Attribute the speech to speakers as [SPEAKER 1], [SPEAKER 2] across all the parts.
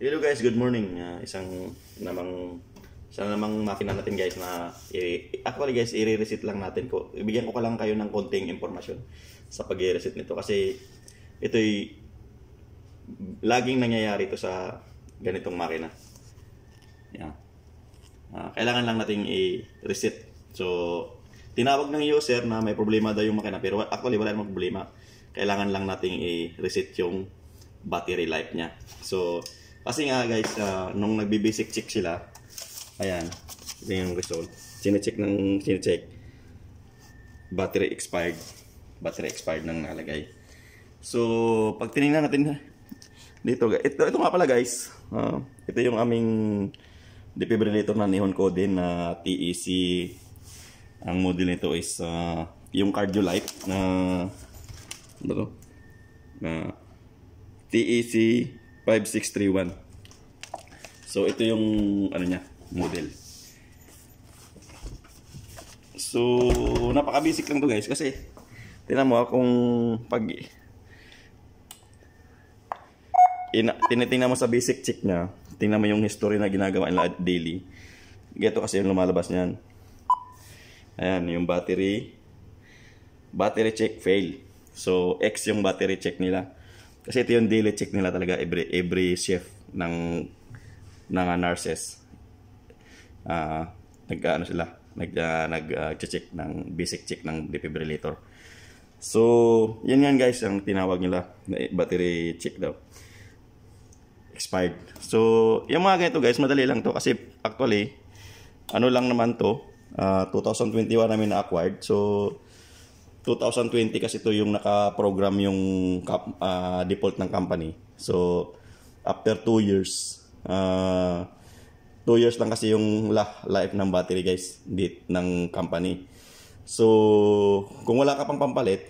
[SPEAKER 1] Hello guys, good morning. Uh, isang namang isang namang makina natin guys na actually guys, i-reset lang natin po. Ibigyan ko ka lang kayo ng konting impormasyon sa pag-reset nito kasi ito'y laging nangyayari ito sa ganitong makina. Yeah. Uh, kailangan lang nating i-reset. So, tinawag ng user na may problema daw yung makina pero actually wala namang problema. Kailangan lang nating i-reset yung battery life niya. So, kasi nga guys, uh, nung nagbe check sila, ayan, ito yung result. Sinecheck ng sinecheck. Battery expired. Battery expired nang nalagay. So, pag tinignan natin dito, ito, ito nga pala guys, uh, ito yung aming defibrillator na Nihon Koden na uh, TEC. Ang model nito is uh, yung Cardiolite na, ano to? Na TEC 5631. So ito yung ano niya, model. So napaka-basic lang to guys kasi tingnan mo ah, kung pag ina, tinitingnan mo sa basic check niya, tingnan mo yung history na ginagawa nila daily. Gito kasi yung lumalabas niyan. Ayan, yung battery. Battery check fail. So, X yung battery check nila. Kasi ito yung daily check nila talaga every every chef ng ng uh, Ah, Uh, nag ah, ano sila, nag uh, nag uh, check ng basic check ng defibrillator. So, yan yan guys ang tinawag nila na battery check daw. Expired. So, yung mga ganito guys, madali lang to kasi actually ano lang naman to, uh, 2021 namin na acquired. So, 2020 kasi ito yung naka-program yung uh, default ng company. So, after 2 years, uh, ah, 2 years lang kasi yung life ng battery guys dit ng company. So, kung wala ka pang pampalit,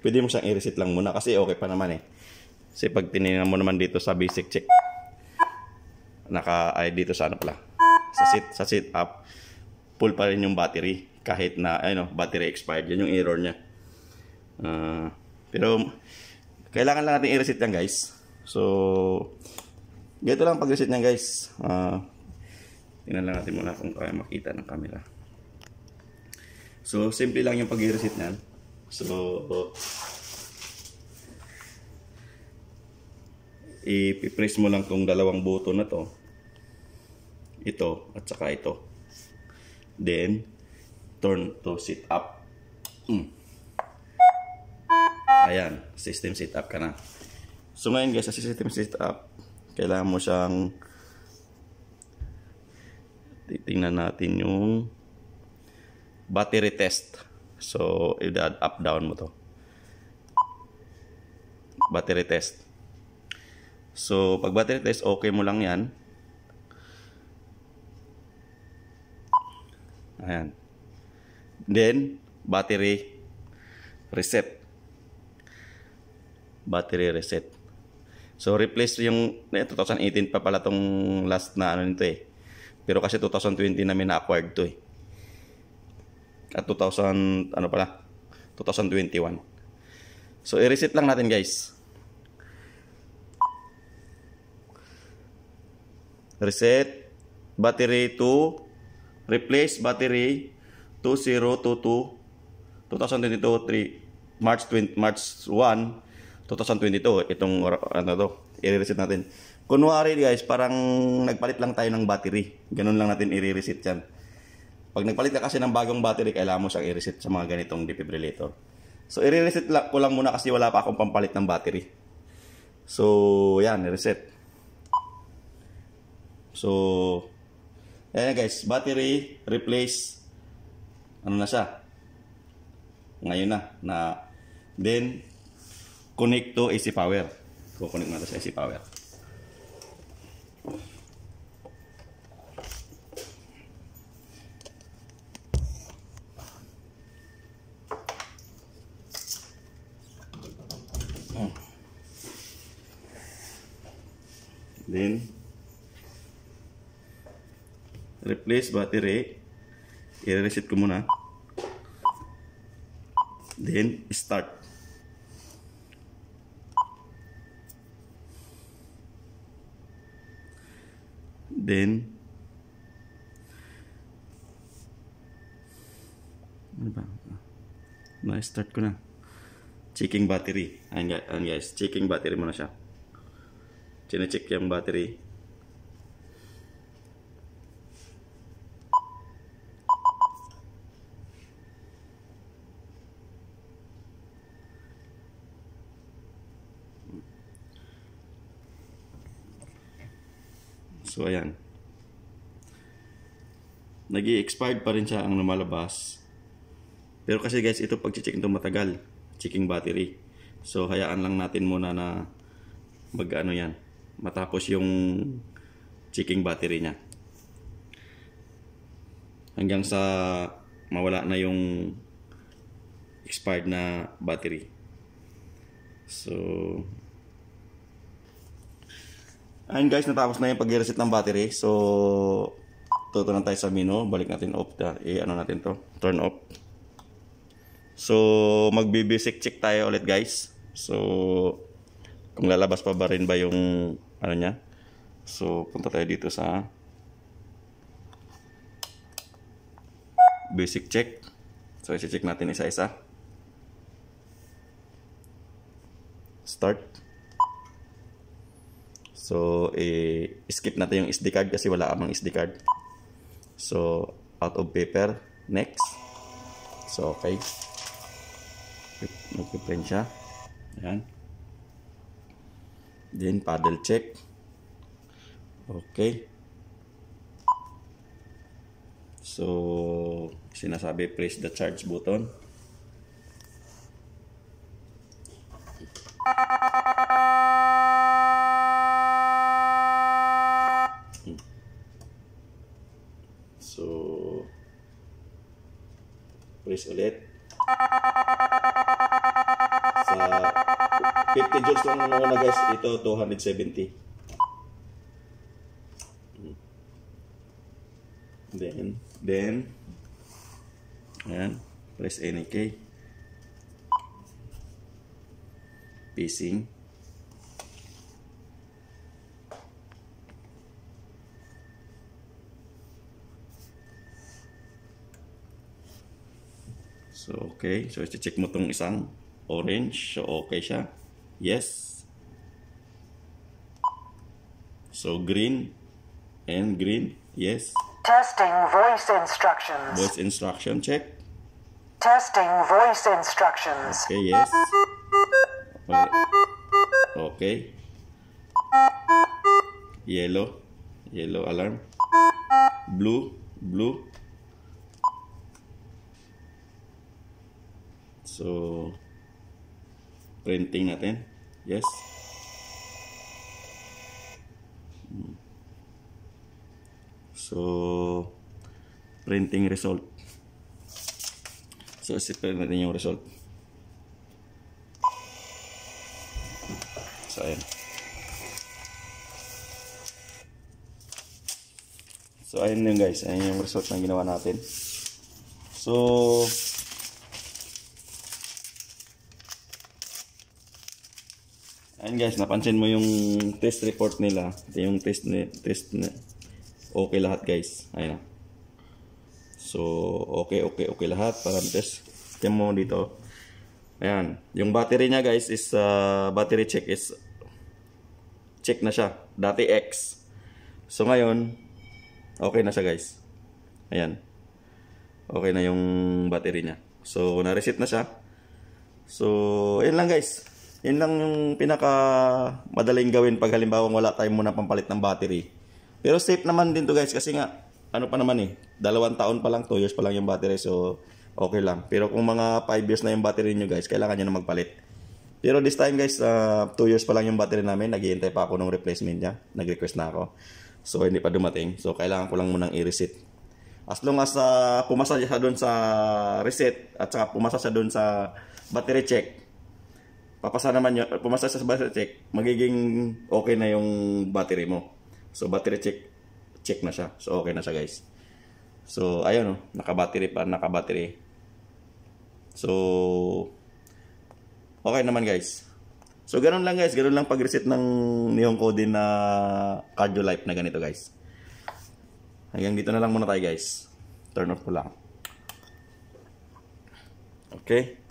[SPEAKER 1] pwede mo siyang i-reset lang muna kasi okay pa naman eh. Kasi pag tinignan mo naman dito sa basic check, naka ay dito sa ano pala, sa sit, sa sit up, full pa rin yung battery kahit na ano, battery expired. Yun yung error niya. Uh, pero kailangan lang natin i-reset yan guys. So ganito lang pag-reset niyan guys. Uh, tingnan lang natin muna kung kaya makita ng camera. So simple lang yung pag-reset niyan. So oh, i-press mo lang tong dalawang button na to. Ito at saka ito. Then turn to sit up. Mm. Ayan, system sit up ka na. So ngayon guys, sa system sit up, kailangan mo siyang titingnan natin yung battery test. So, i-add up down mo to. Battery test. So, pag battery test, okay mo lang yan. Ayan. Then, battery reset. Battery reset. So, replace yung, eh, 2018 pa pala tong last na ano nito eh. Pero kasi 2020 namin na-acquired to eh. At 2000, ano pala? 2021. So, i-reset lang natin guys. Reset battery to replace battery 2022 2022 March 20 March 1 2022 itong ano to i-reset natin kunwari guys parang nagpalit lang tayo ng battery ganun lang natin i-reset yan pag nagpalit ka kasi ng bagong battery kailangan mo siyang i-reset sa mga ganitong defibrillator so i-reset lang ko lang muna kasi wala pa akong pampalit ng battery so yan reset so ayan guys battery replace ano na siya. Ngayon na. na then, connect to AC power. Kukunik natin sa AC power. Hmm. Then, replace battery I-reset ko muna. Then, start. Then, ano ba? Na-start ko na. Checking battery. Ayan guys, checking battery muna siya. Chine-check yung battery. So, ayan. nag expired pa rin siya ang lumalabas. Pero kasi guys, ito pag check ito matagal. Checking battery. So, hayaan lang natin muna na mag ano yan. Matapos yung checking battery niya. Hanggang sa mawala na yung expired na battery. So, Ayun guys, natapos na yung pag-reset ng battery. So, toto na tayo sa menu. Balik natin off. eh, ano natin to. Turn off. So, magbibisik check tayo ulit guys. So, kung lalabas pa ba rin ba yung ano niya. So, punta tayo dito sa basic check. So, isi-check natin isa-isa. Start. So, eh, skip natin yung SD card kasi wala amang SD card. So, out of paper. Next. So, okay. Nag-print siya. Ayan. Then, paddle check. Okay. So, sinasabi press the charge button. press ulit. Sa 50 joules lang naman una guys. Ito 270. Then, then, ayan, press any key. Pacing. So, okay. So, check mo tong isang orange. So, okay siya. Yes. So, green and green. Yes. Testing voice instructions. Voice instruction check. Testing voice instructions. Okay, yes. Okay. okay. Yellow. Yellow alarm. Blue. Blue. So, printing natin. Yes. Hmm. So, printing result. So, isipin natin yung result. So, ayan. So, ayan yun guys. Ayan yung result na ginawa natin. So, guys, napansin mo yung test report nila. Ito yung test ni test ni okay lahat guys. Ayun. So, okay, okay, okay lahat para test. Tingnan mo dito. Ayun, yung battery niya guys is uh, battery check is check na siya. Dati X. So ngayon, okay na siya guys. Ayun. Okay na yung battery niya. So, na-reset na siya. So, ayun lang guys. Yan lang yung pinaka madaling gawin pag halimbawa wala tayong muna pampalit ng battery. Pero safe naman din to guys kasi nga ano pa naman eh, dalawang taon pa lang, 2 years pa lang yung battery so okay lang. Pero kung mga 5 years na yung battery niyo guys, kailangan niyo na magpalit. Pero this time guys, 2 uh, ah, years pa lang yung battery namin, naghihintay pa ako ng replacement niya. Nag-request na ako. So hindi pa dumating. So kailangan ko lang munang i-reset. As long as uh, pumasa siya doon sa reset at saka pumasa siya doon sa battery check, papasa naman yun, pumasa sa battery check, magiging okay na yung battery mo. So, battery check, check na siya. So, okay na siya guys. So, ayun oh, naka-battery pa, naka-battery. So, okay naman guys. So, ganun lang guys, ganun lang pag-reset ng Neon Coding na cardio life na ganito guys. Hanggang dito na lang muna tayo guys. Turn off ko lang. Okay.